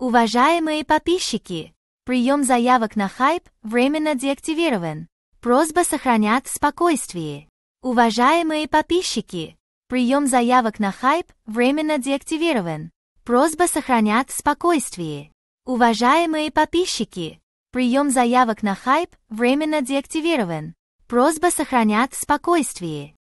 Уважаемые подписчики, прием заявок на хайп временно деактивирован. Просьба сохранять спокойствие. Уважаемые подписчики, прием заявок на хайп временно деактивирован. Просьба сохранять спокойствие. Уважаемые подписчики, прием заявок на хайп временно деактивирован. Просьба сохранять спокойствие.